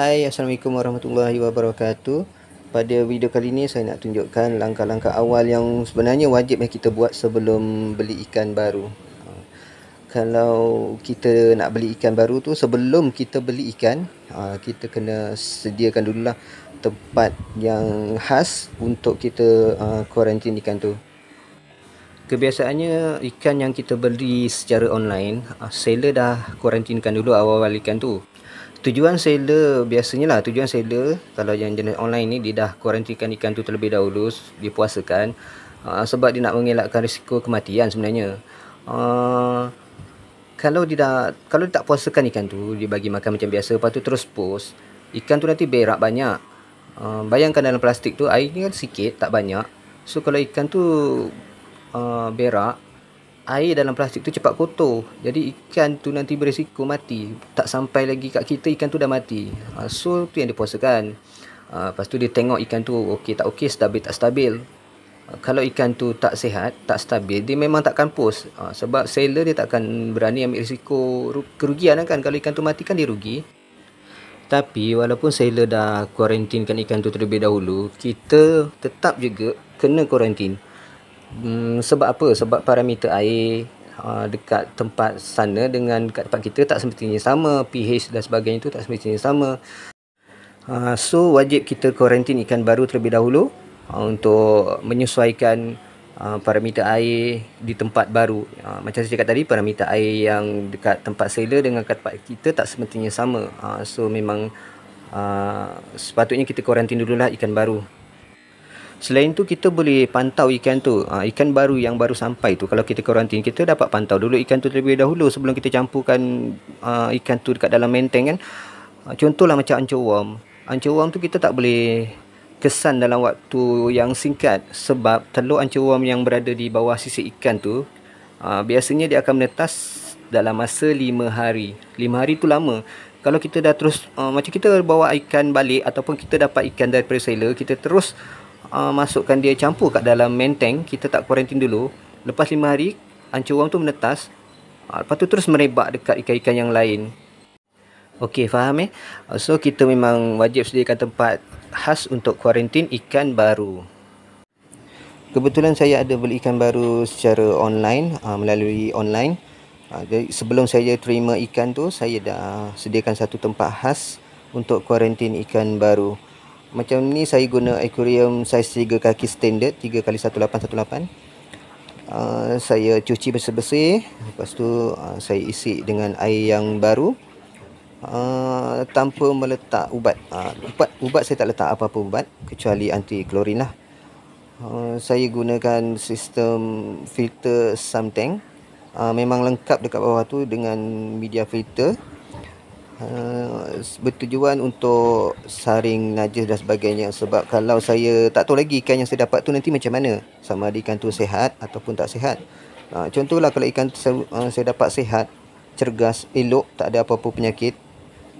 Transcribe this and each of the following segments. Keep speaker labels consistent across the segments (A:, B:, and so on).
A: Hai Assalamualaikum Warahmatullahi Wabarakatuh Pada video kali ini saya nak tunjukkan langkah-langkah awal yang sebenarnya wajib yang kita buat sebelum beli ikan baru Kalau kita nak beli ikan baru tu sebelum kita beli ikan ha, Kita kena sediakan dulu lah tempat yang khas untuk kita ha, kuarantin ikan tu Kebiasaannya ikan yang kita beli secara online ha, Seller dah kuarantinkan dulu awal-awal ikan tu tujuan seller biasanya lah tujuan seller kalau yang jenis online ni dia dah kuarantikan ikan tu terlebih dahulu dia puasakan uh, ah, sebab dia nak mengelakkan risiko kematian sebenarnya uh, kalau dia dah kalau dia tak puasakan ikan tu dia bagi makan macam biasa lepas tu terus post ikan tu nanti berak banyak uh, bayangkan dalam plastik tu airnya ni kan sikit tak banyak so kalau ikan tu uh, berak air dalam plastik tu cepat kotor jadi ikan tu nanti berisiko mati tak sampai lagi kat kita ikan tu dah mati uh, so tu yang dia puasakan uh, ah, lepas tu dia tengok ikan tu okey tak okey stabil tak stabil ah, kalau ikan tu tak sihat, tak stabil, dia memang takkan pos. Ha, sebab sailor dia takkan berani ambil risiko kerugian lah kan. Kalau ikan tu mati kan dia rugi. Tapi walaupun sailor dah kuarantinkan ikan tu terlebih dahulu, kita tetap juga kena kuarantin. Hmm, sebab apa? Sebab parameter air uh, dekat tempat sana dengan dekat tempat kita tak semestinya sama pH dan sebagainya itu tak semestinya sama uh, so wajib kita kuarantin ikan baru terlebih dahulu uh, untuk menyesuaikan parameter air di tempat baru macam saya cakap tadi parameter air yang dekat tempat sela dengan dekat tempat kita tak semestinya sama so memang sepatutnya kita kuarantin dululah ikan baru Selain tu kita boleh pantau ikan tu. Ha, ikan baru yang baru sampai tu kalau kita karantin kita dapat pantau dulu ikan tu terlebih dahulu sebelum kita campurkan ha, ikan tu dekat dalam menteng kan. Ha, contohlah macam ancoam. Ancoam tu kita tak boleh kesan dalam waktu yang singkat sebab telur ancoam yang berada di bawah sisi ikan tu ha, biasanya dia akan menetas dalam masa 5 hari. 5 hari tu lama. Kalau kita dah terus uh, macam kita bawa ikan balik ataupun kita dapat ikan daripada sailor, kita terus uh, masukkan dia campur kat dalam main tank kita tak kuarantin dulu lepas 5 hari ancuam tu menetas uh, lepas tu terus merebak dekat ikan-ikan yang lain Okey, faham eh? Ah, so, kita memang wajib sediakan tempat khas untuk kuarantin ikan baru. Kebetulan saya ada beli ikan baru secara online, uh, melalui online. Uh, jadi sebelum saya terima ikan tu, saya dah sediakan satu tempat khas untuk kuarantin ikan baru. Macam ni saya guna aquarium saiz 3 kaki standard 3 kali 1818. Uh, ah, saya cuci bersih-bersih, lepas tu uh, saya isi dengan air yang baru. Uh, tanpa meletak ubat. Uh, ubat ubat saya tak letak apa-apa ubat kecuali anti klorin lah. Uh, saya gunakan sistem filter something. Uh, memang lengkap dekat bawah tu dengan media filter. Eh, bertujuan untuk saring najis dan sebagainya sebab kalau saya tak tahu lagi ikan yang saya dapat tu nanti macam mana sama ada ikan tu sehat ataupun tak sehat uh, contohlah kalau ikan tu saya, uh, saya dapat sehat cergas, elok, tak ada apa-apa penyakit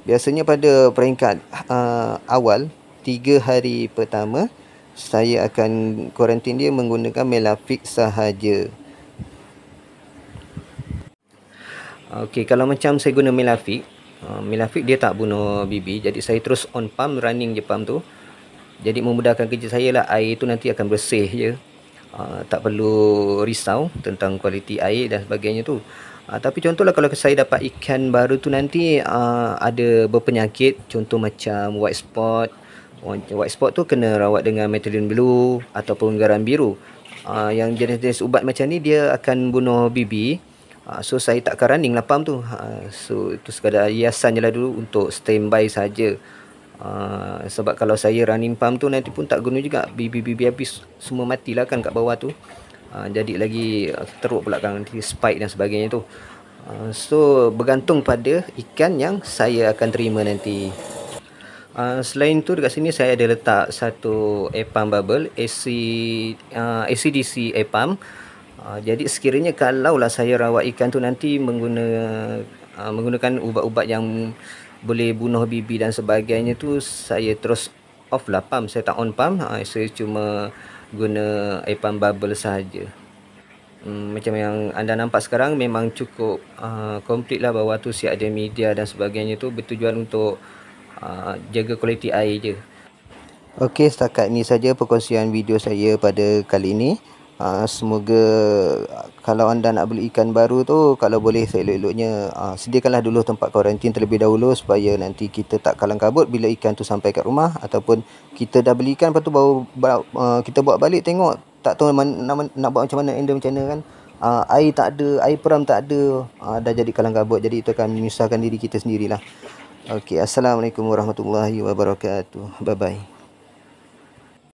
A: biasanya pada peringkat uh, awal 3 hari pertama saya akan kuarantin dia menggunakan melafik sahaja Okey, kalau macam saya guna melafik Ah, Milafik dia tak bunuh bibi Jadi saya terus on pump Running je pump tu Jadi memudahkan kerja saya lah Air tu nanti akan bersih je ah, Tak perlu risau Tentang kualiti air dan sebagainya tu ah, Tapi contohlah kalau saya dapat ikan baru tu nanti uh, Ada berpenyakit Contoh macam white spot White spot tu kena rawat dengan methylene blue Ataupun garam biru uh, Yang jenis-jenis ubat macam ni Dia akan bunuh bibi Ah, so saya takkan running lah pump tu uh, so itu sekadar hiasan je lah dulu untuk standby saja. Uh, sebab kalau saya running pump tu nanti pun tak guna juga bibi-bibi habis semua matilah kan kat bawah tu uh, jadi lagi teruk pula kan nanti spike dan sebagainya tu uh, so bergantung pada ikan yang saya akan terima nanti uh, selain tu dekat sini saya ada letak satu air pump bubble AC, uh, ACDC air pump Ah, jadi sekiranya kalau lah saya rawat ikan tu nanti mengguna, uh, menggunakan ubat-ubat yang boleh bunuh bibi dan sebagainya tu saya terus off lah pump saya tak on pump uh, saya cuma guna air pump bubble sahaja hmm, macam yang anda nampak sekarang memang cukup komplit uh, lah bahawa tu siap ada media dan sebagainya tu bertujuan untuk uh, jaga kualiti air je Okey setakat ni saja perkongsian video saya pada kali ini Uh, semoga ah, kalau anda nak beli ikan baru tu kalau boleh seelok-eloknya uh, sediakanlah dulu tempat karantin terlebih dahulu supaya nanti kita tak kalang kabut bila ikan tu sampai kat rumah ataupun kita dah beli ikan lepas tu baru uh, kita bawa balik tengok tak tahu man, nak, nak buat macam mana end macam mana kan uh, air tak ada air peram tak ada uh, dah jadi kalang kabut jadi itu akan menyusahkan diri kita sendirilah okey assalamualaikum warahmatullahi wabarakatuh bye bye